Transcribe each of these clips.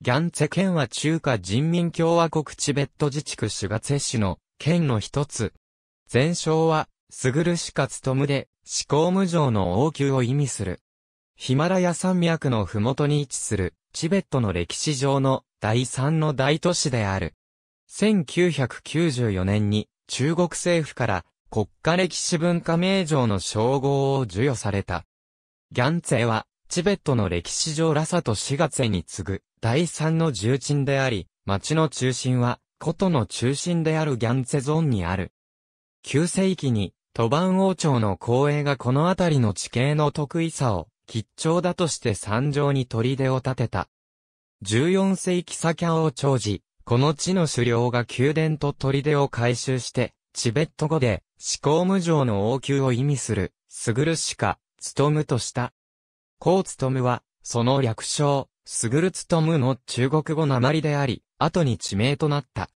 ギャンツェ県は中華人民共和国チベット自治区シュガツェ市の県の一つ。前称は、すぐるしかつとむで、思考無常の王宮を意味する。ヒマラヤ山脈のふもとに位置する、チベットの歴史上の第三の大都市である。1994年に中国政府から国家歴史文化名城の称号を授与された。ギャンツェはチベットの歴史上ラサと四月に次ぐ第三の重鎮であり、町の中心は、古都の中心であるギャンツェゾーンにある。9世紀に、トバン王朝の後衛がこの辺りの地形の得意さを、吉兆だとして山上に砦を建てた。14世紀サャオ王朝時、この地の狩猟が宮殿と砦を改修して、チベット語で、思考無常の王宮を意味する、すぐるしか、務むとした。コウツトムは、その略称、スグルツトムの中国語鉛であり、後に地名となった。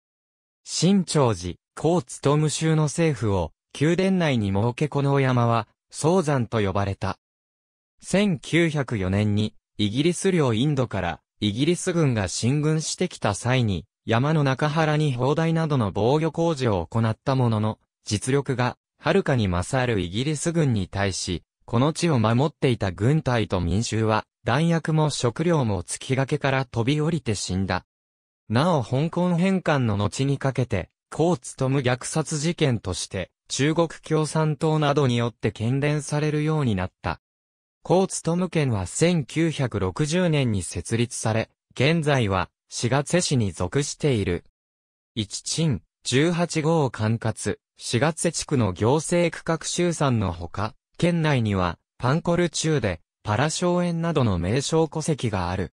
新長寺、コウツトム州の政府を、宮殿内に設けこのお山は、宗山と呼ばれた。1904年に、イギリス領インドから、イギリス軍が進軍してきた際に、山の中原に砲台などの防御工事を行ったものの、実力が、はるかに勝るイギリス軍に対し、この地を守っていた軍隊と民衆は、弾薬も食料も月がけから飛び降りて死んだ。なお香港返還の後にかけて、コーツトム虐殺事件として、中国共産党などによって懸念されるようになった。コーツトム県は1960年に設立され、現在は、四月市に属している。一鎮、十八号管轄、四月地区の行政区画集散のほか、県内には、パンコル中で、パラ荘園などの名称戸籍がある。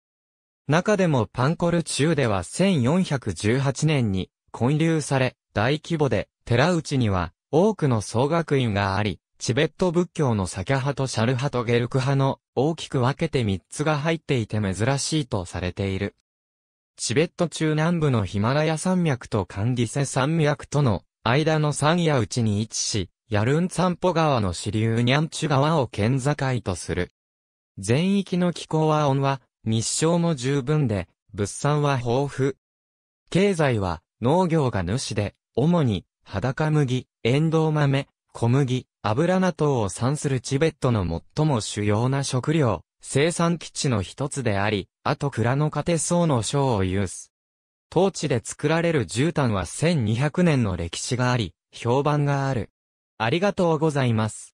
中でもパンコル中では1418年に建立され、大規模で、寺内には多くの総学院があり、チベット仏教のサキャ派とシャル派とゲルク派の大きく分けて3つが入っていて珍しいとされている。チベット中南部のヒマラヤ山脈とカンディセ山脈との間の山野内に位置し、ヤルンツァンポ川の支流ニャンチュ川を県境とする。全域の気候は温和、日照も十分で、物産は豊富。経済は農業が主で、主に裸麦、エンドウ豆、小麦、油などを産するチベットの最も主要な食料、生産基地の一つであり、あと蔵の家庭層の章を有す。当地で作られる絨毯は1200年の歴史があり、評判がある。ありがとうございます。